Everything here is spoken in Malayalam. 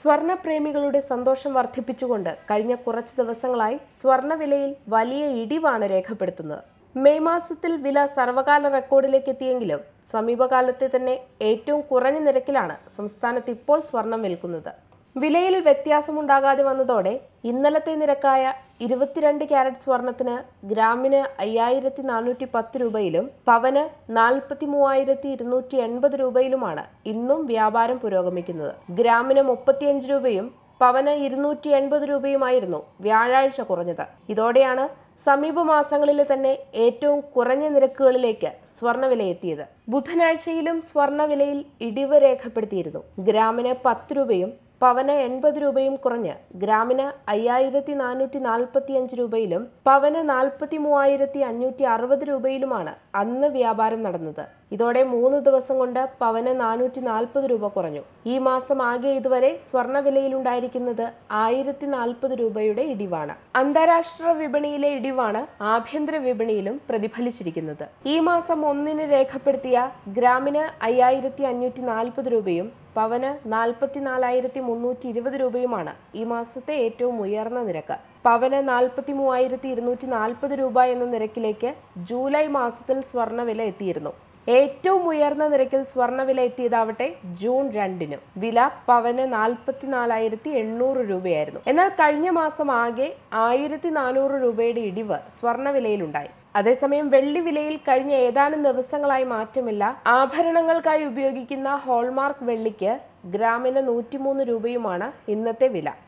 സ്വർണപ്രേമികളുടെ സന്തോഷം വർദ്ധിപ്പിച്ചുകൊണ്ട് കഴിഞ്ഞ കുറച്ച് ദിവസങ്ങളായി സ്വർണവിലയിൽ വലിയ ഇടിവാണ് രേഖപ്പെടുത്തുന്നത് മെയ് മാസത്തിൽ വില സർവകാല റെക്കോർഡിലേക്ക് എത്തിയെങ്കിലും സമീപകാലത്തെ തന്നെ ഏറ്റവും കുറഞ്ഞ നിരക്കിലാണ് സംസ്ഥാനത്ത് ഇപ്പോൾ സ്വർണം വിൽക്കുന്നത് വിലയിൽ വ്യത്യാസമുണ്ടാകാതെ വന്നതോടെ ഇന്നലത്തെ നിരക്കായ ഇരുപത്തിരണ്ട് ക്യാരറ്റ് സ്വർണത്തിന് ഗ്രാമിന് അയ്യായിരത്തി നാനൂറ്റി പത്ത് രൂപയിലും പവന് നാൽപ്പത്തി മൂവായിരത്തി ഇരുന്നൂറ്റി എൺപത് രൂപയിലുമാണ് ഇന്നും വ്യാപാരം പുരോഗമിക്കുന്നത് ഗ്രാമിന് മുപ്പത്തിയഞ്ച് രൂപയും പവന് ഇരുന്നൂറ്റി എൺപത് രൂപയുമായിരുന്നു വ്യാഴാഴ്ച കുറഞ്ഞത് ഇതോടെയാണ് സമീപ മാസങ്ങളിലെ തന്നെ ഏറ്റവും കുറഞ്ഞ നിരക്കുകളിലേക്ക് സ്വർണ്ണവില എത്തിയത് ബുധനാഴ്ചയിലും സ്വർണ്ണവിലയിൽ ഇടിവ് രേഖപ്പെടുത്തിയിരുന്നു ഗ്രാമിന് പത്ത് രൂപയും പവന് എൺപത് രൂപയും കുറഞ്ഞ് ഗ്രാമിന് അയ്യായിരത്തി നാനൂറ്റി നാൽപ്പത്തി അഞ്ച് രൂപയിലും പവന് നാൽപ്പത്തി മൂവായിരത്തി അഞ്ഞൂറ്റി അറുപത് രൂപയിലുമാണ് അന്ന് വ്യാപാരം നടന്നത് ഇതോടെ മൂന്ന് ദിവസം കൊണ്ട് പവന് നാനൂറ്റി നാൽപ്പത് രൂപ കുറഞ്ഞു ഈ മാസം ആകെ ഇതുവരെ സ്വർണ്ണ വിലയിലുണ്ടായിരിക്കുന്നത് ആയിരത്തി നാൽപ്പത് രൂപയുടെ ഇടിവാണ് അന്താരാഷ്ട്ര വിപണിയിലെ ഇടിവാണ് ആഭ്യന്തര വിപണിയിലും പ്രതിഫലിച്ചിരിക്കുന്നത് ഈ മാസം ഒന്നിന് രേഖപ്പെടുത്തിയ ഗ്രാമിന് അയ്യായിരത്തി അഞ്ഞൂറ്റി നാൽപ്പത് രൂപയും പവന് നാൽപ്പത്തിനാലായിരത്തി മുന്നൂറ്റി ഇരുപത് രൂപയുമാണ് ഈ മാസത്തെ ഏറ്റവും ഉയർന്ന നിരക്ക് പവന് നാൽപ്പത്തി മൂവായിരത്തി ഇരുന്നൂറ്റി നാൽപ്പത് രൂപ എന്ന നിരക്കിലേക്ക് ജൂലൈ മാസത്തിൽ സ്വർണ്ണവില എത്തിയിരുന്നു ഏറ്റവും ഉയർന്ന നിരക്കിൽ സ്വർണ്ണവില എത്തിയതാവട്ടെ ജൂൺ രണ്ടിന് വില പവന് നാൽപ്പത്തിനാലായിരത്തി എണ്ണൂറ് രൂപയായിരുന്നു എന്നാൽ കഴിഞ്ഞ മാസം ആകെ ആയിരത്തി നാനൂറ് രൂപയുടെ ഇടിവ് സ്വർണ്ണവിലയിലുണ്ടായി അതേസമയം വെള്ളി വിലയിൽ കഴിഞ്ഞ ഏതാനും ദിവസങ്ങളായി മാറ്റമില്ല ആഭരണങ്ങൾക്കായി ഉപയോഗിക്കുന്ന ഹോൾമാർക്ക് വെള്ളിക്ക് ഗ്രാമിന് നൂറ്റിമൂന്ന് രൂപയുമാണ് ഇന്നത്തെ വില